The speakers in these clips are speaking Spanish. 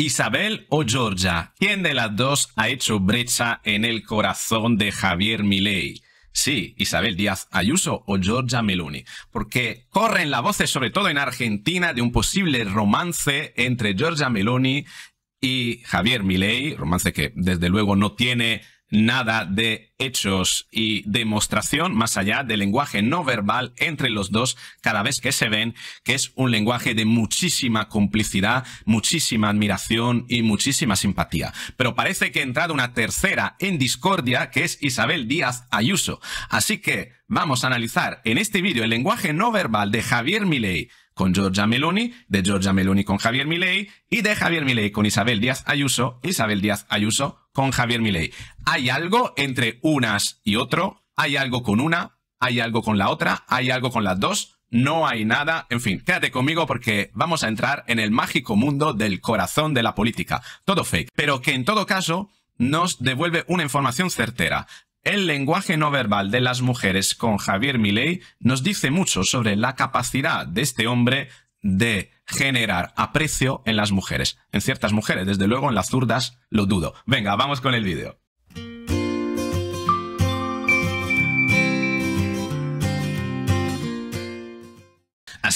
Isabel o Georgia, ¿quién de las dos ha hecho brecha en el corazón de Javier Milei? Sí, Isabel Díaz Ayuso o Georgia Meloni, porque corren la voces, sobre todo en Argentina, de un posible romance entre Georgia Meloni y Javier Milei, romance que desde luego no tiene nada de hechos y demostración más allá del lenguaje no verbal entre los dos cada vez que se ven, que es un lenguaje de muchísima complicidad, muchísima admiración y muchísima simpatía. Pero parece que ha entrado una tercera en discordia, que es Isabel Díaz Ayuso. Así que vamos a analizar en este vídeo el lenguaje no verbal de Javier Milei con Giorgia Meloni, de Giorgia Meloni con Javier Milei y de Javier Milei con Isabel Díaz Ayuso, Isabel Díaz Ayuso con Javier Milei. Hay algo entre unas y otro, hay algo con una, hay algo con la otra, hay algo con las dos, no hay nada. En fin, quédate conmigo porque vamos a entrar en el mágico mundo del corazón de la política. Todo fake, pero que en todo caso nos devuelve una información certera. El lenguaje no verbal de las mujeres con Javier Milei nos dice mucho sobre la capacidad de este hombre de generar aprecio en las mujeres. En ciertas mujeres, desde luego en las zurdas, lo dudo. Venga, vamos con el vídeo.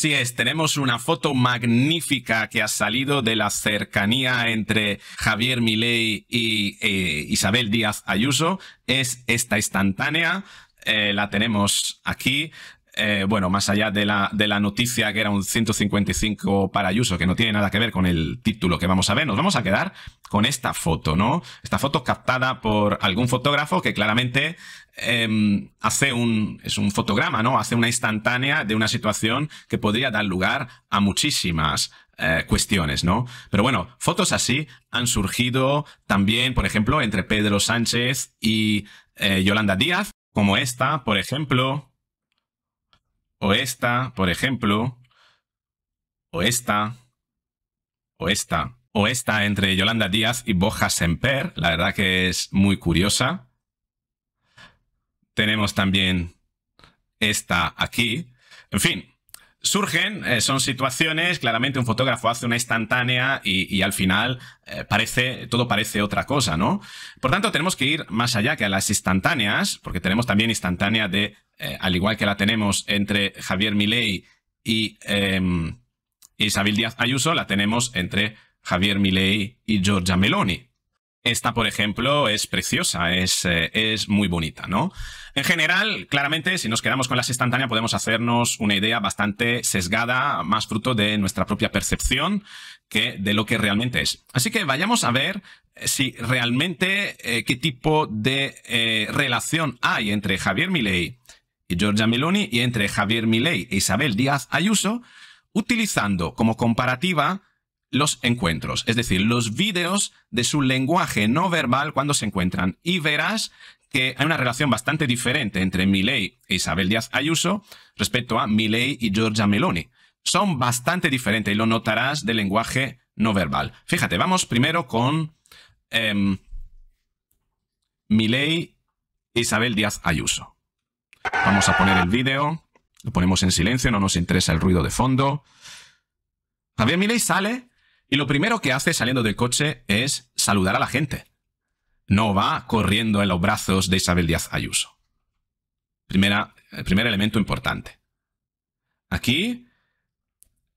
Así es, tenemos una foto magnífica que ha salido de la cercanía entre Javier Milei y eh, Isabel Díaz Ayuso. Es esta instantánea. Eh, la tenemos aquí. Eh, bueno, más allá de la, de la, noticia que era un 155 para Ayuso, que no tiene nada que ver con el título que vamos a ver, nos vamos a quedar con esta foto, ¿no? Esta foto captada por algún fotógrafo que claramente em, hace un, es un fotograma, ¿no? Hace una instantánea de una situación que podría dar lugar a muchísimas eh, cuestiones, ¿no? Pero bueno, fotos así han surgido también, por ejemplo, entre Pedro Sánchez y eh, Yolanda Díaz, como esta, por ejemplo, o esta, por ejemplo, o esta, o esta, o esta entre Yolanda Díaz y Boja Semper, la verdad que es muy curiosa. Tenemos también esta aquí. En fin, surgen, eh, son situaciones, claramente un fotógrafo hace una instantánea y, al final eh, parece, todo parece otra cosa, ¿no? Por tanto, tenemos que ir más allá que a las instantáneas, porque tenemos también instantánea de, eh, al igual que la tenemos entre Javier Milei y em, Isabel Díaz Ayuso, la tenemos entre Javier Milei y Giorgia Meloni. Esta, por ejemplo, es preciosa, es, eh, es, muy bonita, ¿no? En general, claramente, si nos quedamos con las instantáneas, podemos hacernos una idea bastante sesgada, más fruto de nuestra propia percepción que de lo que realmente es. Así que vayamos a ver eh, si realmente eh, qué tipo de relación hay entre Javier Milei y Giorgia Meloni y entre Javier Milei e Isabel Díaz Ayuso, utilizando como comparativa los encuentros, es decir, los vídeos de su lenguaje no verbal cuando se encuentran. Y verás que hay una relación bastante diferente entre Milei e Isabel Díaz Ayuso respecto a Milei y Giorgia Meloni. Son bastante diferentes y lo notarás del lenguaje no verbal. Fíjate, vamos primero con eh, Milei e Isabel Díaz Ayuso. Vamos a poner el vídeo, lo ponemos en silencio, no nos interesa el ruido de fondo. Javier Milei sale y lo primero que hace saliendo del coche es saludar a la gente. No va corriendo en los brazos de Isabel Díaz Ayuso. Primera, primer elemento importante. Aquí,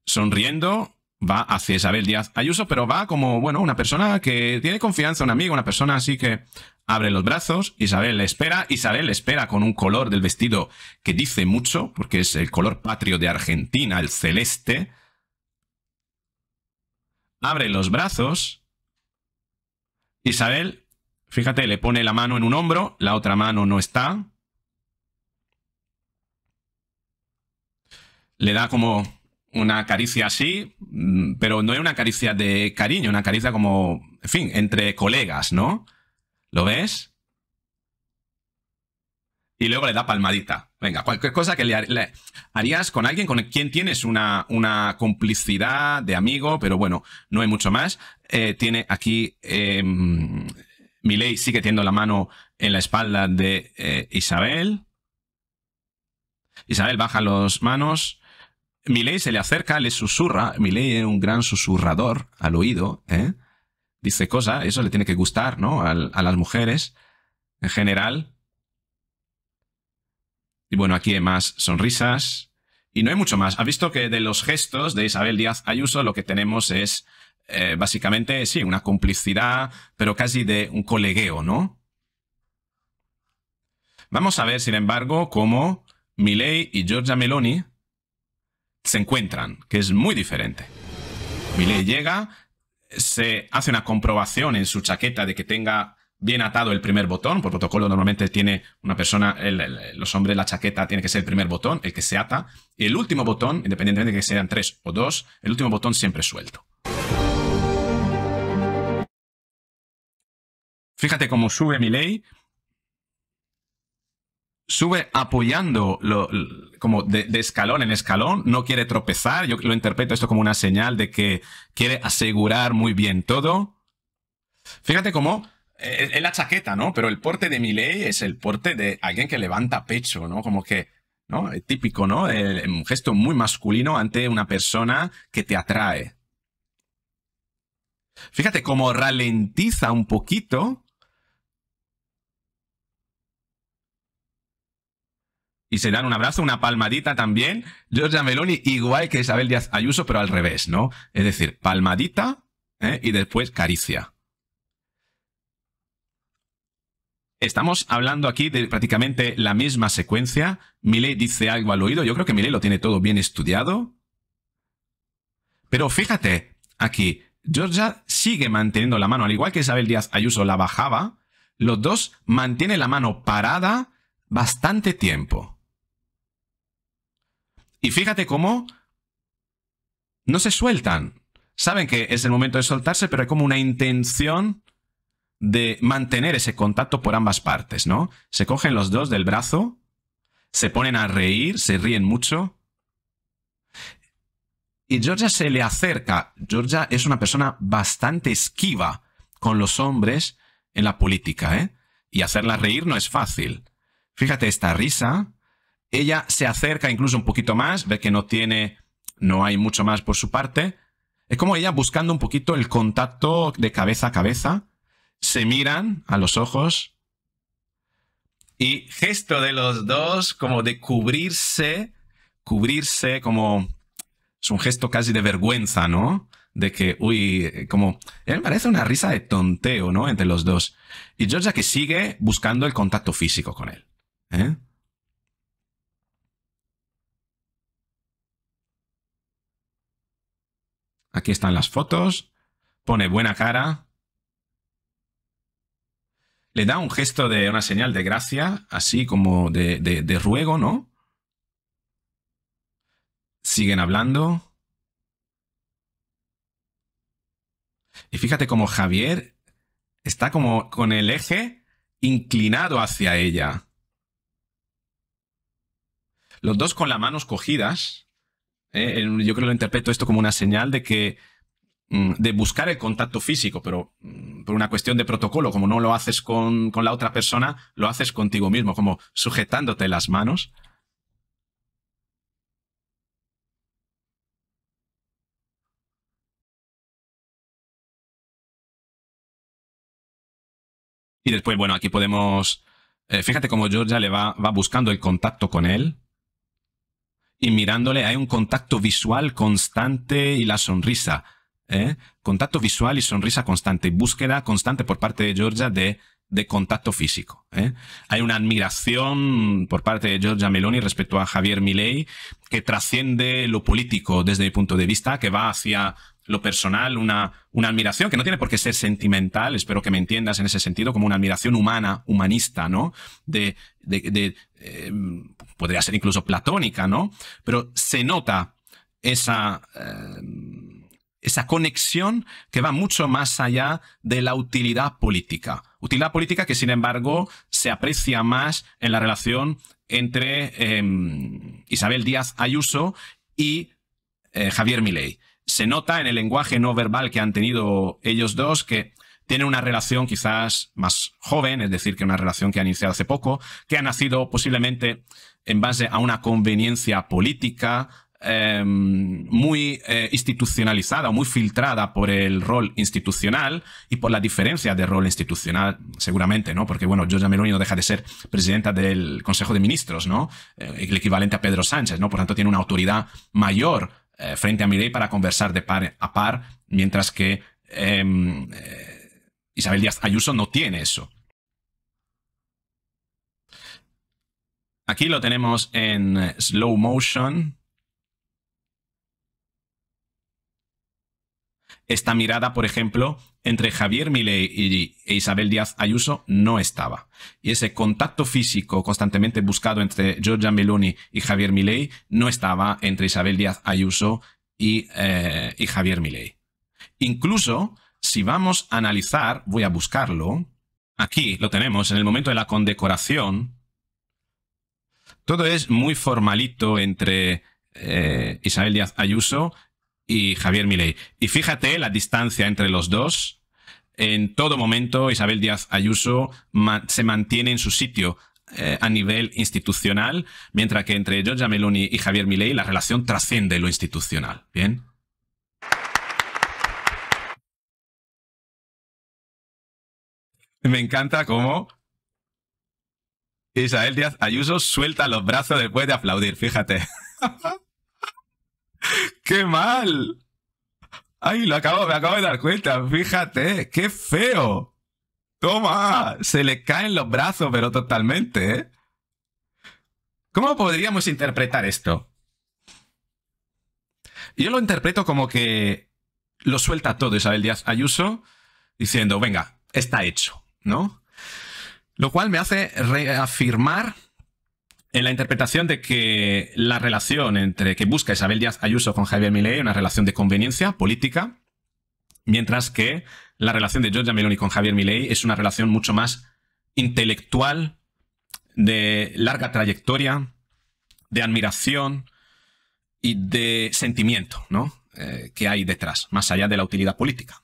sonriendo, va hacia Isabel Díaz Ayuso, pero va como, bueno, una persona que tiene confianza, un amigo, una persona así que abre los brazos, Isabel le espera, Isabel le espera con un color del vestido que dice mucho, porque es el color patrio de Argentina, el celeste, abre los brazos. Isabel, fíjate, le pone la mano en un hombro, la otra mano no está. Le da como una caricia así, mm, pero no es una caricia de cariño, una caricia como, en fin, entre colegas, ¿no? ¿Lo ves? y luego le da palmadita. Venga, cualquier cosa que le, harías con alguien con quien tienes una, una, complicidad de amigo, pero bueno, no hay mucho más. Eh, tiene aquí. Eh, Milei sigue teniendo la mano en la espalda de eh, Isabel. Isabel baja las manos. Milei se le acerca, le susurra. Milei es un gran susurrador al oído. ¿eh? Dice cosas, eso le tiene que gustar ¿no? a las mujeres en general. Y bueno, aquí hay más sonrisas. Y no hay mucho más. Ha visto que de los gestos de Isabel Díaz Ayuso lo que tenemos es eh, básicamente, sí, una complicidad, pero casi de un colegueo, ¿no? Vamos a ver, sin embargo, cómo Milei y Georgia Meloni se encuentran, que es muy diferente. Milei llega, se hace una comprobación en su chaqueta de que tenga bien atado el primer botón. Por protocolo, normalmente tiene una persona, los hombres, la chaqueta tiene que ser el primer botón, el que se ata. Y el último botón, independientemente de que sean tres o dos, el último botón siempre suelto. Fíjate cómo sube mi ley. Sube apoyando como de, de, escalón en escalón, no quiere tropezar. Yo lo interpreto esto como una señal de que quiere asegurar muy bien todo. Fíjate cómo es la chaqueta, ¿no? Pero el porte de Miley es el porte de alguien que levanta pecho, ¿no? Como que, ¿no? Es eh, típico, ¿no? un gesto muy masculino ante una persona que te atrae. Fíjate cómo ralentiza un poquito. Y se dan un abrazo, una palmadita también. Georgia Meloni, igual que Isabel Díaz Ayuso, pero al revés, ¿no? Es decir, palmadita ¿eh? y después caricia. Estamos hablando aquí de prácticamente la misma secuencia. Miley dice algo al oído. Yo creo que Miley lo tiene todo bien estudiado. Pero fíjate, aquí, Georgia sigue manteniendo la mano, al igual que Isabel Díaz Ayuso la bajaba, los dos mantienen la mano parada bastante tiempo. Y fíjate cómo no se sueltan. Saben que es el momento de soltarse, pero hay como una intención de mantener ese contacto por ambas partes, ¿no? Se cogen los dos del brazo, se ponen a reír, se ríen mucho. Y Georgia se le acerca. Georgia es una persona bastante esquiva con los hombres en la política, ¿eh? Y hacerla reír no es fácil. Fíjate esta risa. Ella se acerca incluso un poquito más, ve que no tiene, no hay mucho más por su parte. Es como ella buscando un poquito el contacto de cabeza a cabeza se miran a los ojos y gesto de los dos como de cubrirse, cubrirse como es un gesto casi de vergüenza, ¿no? De que, uy, como, él parece una risa de tonteo, ¿no? Entre los dos. Y Georgia que sigue buscando el contacto físico con él. ¿eh? Aquí están las fotos. Pone buena cara, le da un gesto de una señal de gracia, así como de, ruego, ¿no? Siguen hablando. Y fíjate cómo Javier está como con el eje inclinado hacia ella. Los dos con las manos cogidas. ¿eh? Yo creo que lo interpreto esto como una señal de que Mm, de buscar el contacto físico, pero mm, por una cuestión de protocolo, como no lo haces con, con la otra persona, lo haces contigo mismo, como sujetándote las manos. Y después, bueno, aquí podemos... Eh, fíjate cómo Georgia le va, va buscando el contacto con él. Y mirándole hay un contacto visual constante y la sonrisa. ¿eh? contacto visual y sonrisa constante, búsqueda constante por parte de Georgia de, de contacto físico. ¿eh? Hay una admiración por parte de Georgia Meloni respecto a Javier Milei que trasciende lo político desde mi punto de vista, que va hacia lo personal, una, una admiración que no tiene por qué ser sentimental, espero que me entiendas en ese sentido, como una admiración humana, humanista, ¿no? De, eh, podría ser incluso platónica, ¿no? Pero se nota esa esa conexión que va mucho más allá de la utilidad política. Utilidad política que, sin embargo, se aprecia más en la relación entre em, Isabel Díaz Ayuso y eh, Javier Milei. Se nota en el lenguaje no verbal que han tenido ellos dos que tienen una relación quizás más joven, es decir, que una relación que han iniciado hace poco, que ha nacido posiblemente en base a una conveniencia política, Em, muy eh, institucionalizada o muy filtrada por el rol institucional y por la diferencia de rol institucional, seguramente, ¿no? Porque, bueno, Giorgia Meloni no deja de ser presidenta del Consejo de Ministros, ¿no? Eh, el equivalente a Pedro Sánchez, ¿no? Por tanto, tiene una autoridad mayor eh, frente a Mireille para conversar de par a par, mientras que em, Isabel Díaz Ayuso no tiene eso. Aquí lo tenemos en slow motion. esta mirada, por ejemplo, entre Javier Milei e Isabel Díaz Ayuso no estaba. Y ese contacto físico constantemente buscado entre Giorgia Meloni y Javier Milei no estaba entre Isabel Díaz Ayuso y, eh, Javier Milei. Incluso si vamos a analizar, voy a buscarlo, aquí lo tenemos en el momento de la condecoración, todo es muy formalito entre eh, Isabel Díaz Ayuso y Javier Milei. Y fíjate la distancia entre los dos. En todo momento, Isabel Díaz Ayuso se mantiene en su sitio eh, a nivel institucional, mientras que entre Giorgia Meloni y Javier Milei la relación trasciende lo institucional. Bien. Me encanta cómo Isabel Díaz Ayuso suelta los brazos después de aplaudir, fíjate. ¡Qué mal! ¡Ay, lo acabo, me acabo de dar cuenta! Fíjate, qué feo. Toma, se le caen los brazos, pero totalmente, ¿eh? ¿Cómo podríamos interpretar esto? Yo lo interpreto como que lo suelta todo Isabel Díaz Ayuso diciendo, venga, está hecho, ¿no? Lo cual me hace reafirmar en la interpretación de que la relación entre que busca Isabel Díaz Ayuso con Javier Milei es una relación de conveniencia política, mientras que la relación de Giorgia Meloni con Javier Milei es una relación mucho más intelectual, de larga trayectoria, de admiración y de sentimiento, ¿no? Eh, que hay detrás, más allá de la utilidad política.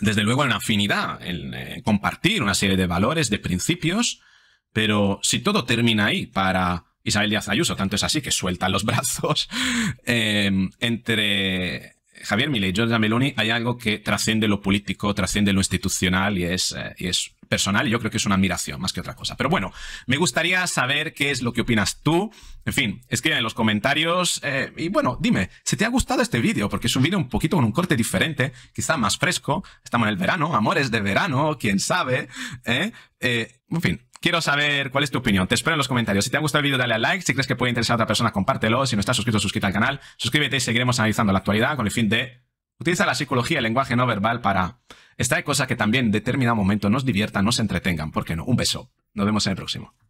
Desde luego, en afinidad, en eh, compartir una serie de valores, de principios, pero si todo termina ahí para Isabel Díaz Ayuso, tanto es así que suelta los brazos, em, entre Javier Mile y Giorgia Meloni hay algo que trasciende lo político, trasciende lo institucional y es, eh, es personal y yo creo que es una admiración más que otra cosa. Pero bueno, me gustaría saber qué es lo que opinas tú. En fin, escribe en los comentarios eh, y bueno, dime si te ha gustado este vídeo, porque es un vídeo un poquito con un corte diferente, quizá más fresco. Estamos en el verano, amores de verano, quién sabe. ¿eh? en fin, Quiero saber cuál es tu opinión. Te espero en los comentarios. Si te ha gustado el vídeo, dale a like. Si crees que puede interesar a otra persona, compártelo. Si no estás suscrito, suscríbete al canal. Suscríbete y seguiremos analizando la actualidad con el fin de utilizar la psicología y el lenguaje no verbal para en cosas que también en determinado momento nos diviertan, nos entretengan. ¿Por qué no? Un beso. Nos vemos en el próximo.